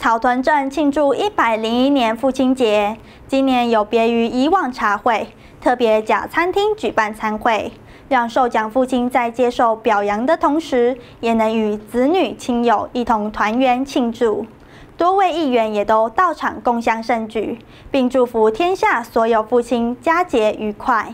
草屯镇庆祝一百零一年父亲节，今年有别于以往茶会，特别假餐厅举办餐会，让受奖父亲在接受表扬的同时，也能与子女亲友一同团圆庆祝。多位议员也都到场共襄盛举，并祝福天下所有父亲佳节愉快。